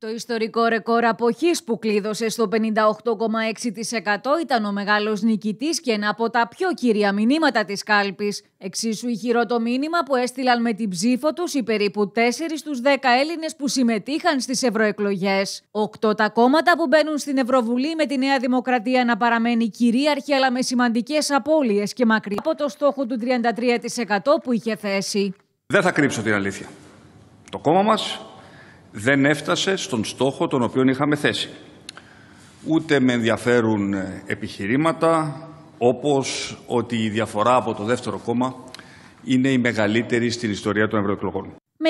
Το ιστορικό ρεκόρ αποχής που κλείδωσε στο 58,6% ήταν ο μεγάλος νικητής και ένα από τα πιο κύρια μηνύματα της κάλπης. Εξίσου ηχηρό το μήνυμα που έστειλαν με την ψήφο τους οι περίπου 4 στους 10 Έλληνες που συμμετείχαν στις ευρωεκλογές. Οκτώ τα κόμματα που μπαίνουν στην Ευρωβουλή με τη Νέα Δημοκρατία να παραμένει κυρίαρχη αλλά με σημαντικές απώλειες και μακριά από το στόχο του 33% που είχε θέσει. Δεν θα κρύψω την αλήθεια. Το κόμμα μας δεν έφτασε στον στόχο τον οποίο είχαμε θέσει. Ούτε με ενδιαφέρουν επιχειρήματα, όπως ότι η διαφορά από το δεύτερο κόμμα είναι η μεγαλύτερη στην ιστορία των ευρωεκλογών. Με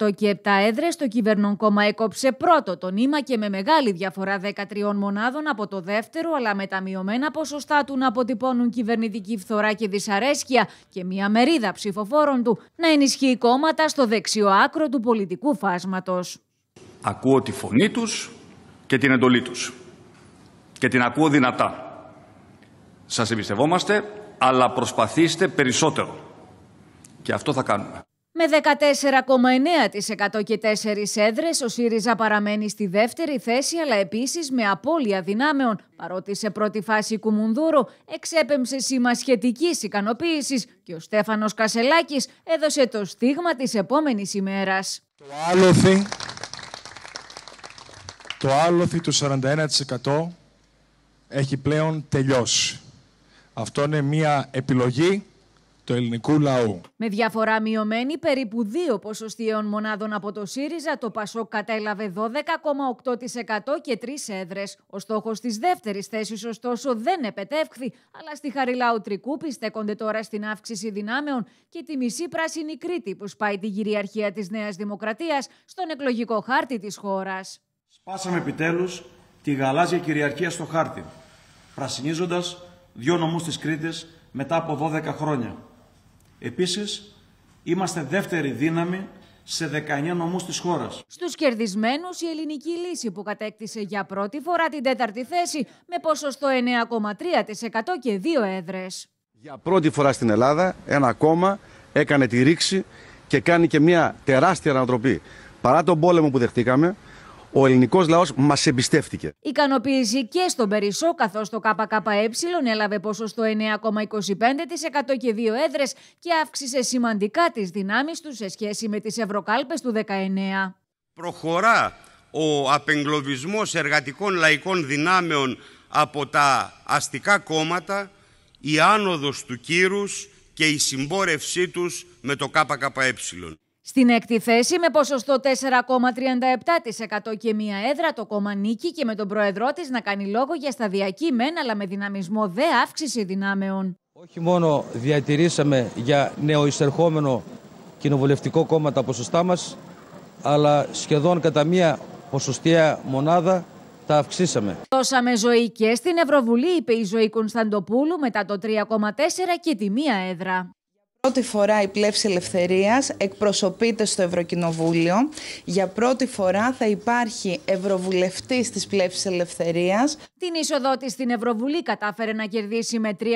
28,3% και 7 έδρες το κυβερνόν κόμμα έκοψε πρώτο το νήμα και με μεγάλη διαφορά 13 μονάδων από το δεύτερο, αλλά με τα μειωμένα ποσοστά του να αποτυπώνουν κυβερνητική φθορά και δυσαρέσκεια και μια μερίδα ψηφοφόρων του να ενισχύει κόμματα στο δεξιό άκρο του πολιτικού φάσματος. Ακούω τη φωνή τους και την εντολή τους. Και την ακούω δυνατά. Σας εμπιστευόμαστε, αλλά προσπαθήστε περισσότερο. Και αυτό θα κάνουμε. Με 14,9% και 4 έδρες. ο ΣΥΡΙΖΑ παραμένει στη δεύτερη θέση, αλλά επίσης με απώλεια δυνάμεων, παρότι σε πρώτη φάση Κουμουνδούρου εξέπεμψε σήμα σχετικής ικανοποίησης και ο Στέφανος Κασελάκης έδωσε το στίγμα της επόμενης ημέρας. Το άλοθη, το άλοθη του 41% έχει πλέον τελειώσει. Αυτό είναι μια επιλογή του ελληνικού λαού. Με διαφορά μειωμένη περίπου δύο ποσοστιαίων μονάδων από το ΣΥΡΙΖΑ, το ΠΑΣΟΚ κατέλαβε 12,8% και τρεις έδρες. Ο στόχος της δεύτερης θέσης, ωστόσο, δεν επετεύχθη, αλλά στη Χαριλάου Τρικούπη στέκονται τώρα στην αύξηση δυνάμεων και τη μισή πράσινη Κρήτη που σπάει την κυριαρχία της Νέας Δημοκρατίας στον εκλογικό χάρτη της χώρας. Σπάσαμε επιτέλους τη γαλάζια κυριαρχία στο χάρτη, πρασινίζοντας δύο νομούς της Κρήτης μετά από 12 χρόνια. Επίσης, είμαστε δεύτερη δύναμη σε 19 νομούς της χώρας. Στους κερδισμένους η ελληνική λύση που κατέκτησε για πρώτη φορά την τέταρτη θέση με ποσοστό 9,3% και δύο έδρες. Για πρώτη φορά στην Ελλάδα ένα κόμμα έκανε τη ρήξη και κάνει και μια τεράστια ανατροπή. Παρά τον πόλεμο που δεχτήκαμε, ο ελληνικός λαός μας εμπιστεύτηκε. Ικανοποίηση και στον Περισσό, καθώς το ΚΚΕ έλαβε ποσοστό 9,25% και δύο έδρες και αύξησε σημαντικά τις δυνάμεις τους σε σχέση με τις Ευρωκάλπες του 19. Προχωρά ο απεγκλωβισμός εργατικών λαϊκών δυνάμεων από τα αστικά κόμματα, η άνοδος του κύρους και η συμπόρευσή τους με το ΚΚΕ. Στην έκτη θέση με ποσοστό 4,37% και μία έδρα το κόμμα νίκη και με τον πρόεδρό της να κάνει λόγο για σταδιακή μεν αλλά με δυναμισμό δε αύξηση δυνάμεων. Όχι μόνο διατηρήσαμε για νεοεισερχόμενο κοινοβουλευτικό κόμμα τα ποσοστά μας αλλά σχεδόν κατά μία ποσοστία μονάδα τα αυξήσαμε. Δώσαμε ζωή και στην Ευρωβουλή, είπε η Ζωή Κωνσταντοπούλου μετά το 3,4 και τη μία έδρα πρώτη φορά η πλεύση ελευθερίας εκπροσωπείται στο Ευρωκοινοβούλιο. Για πρώτη φορά θα υπάρχει ευρωβουλευτής της πλεύσης ελευθερίας. Την είσοδό της στην Ευρωβουλή κατάφερε να κερδίσει με 3,04%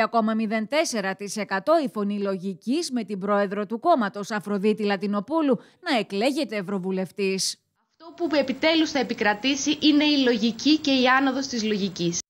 η φωνή λογικής με την πρόεδρο του κόμματος Αφροδίτη Λατινοπούλου να εκλέγεται ευρωβουλευτής. Αυτό που επιτέλους θα επικρατήσει είναι η λογική και η άνοδος της λογικής.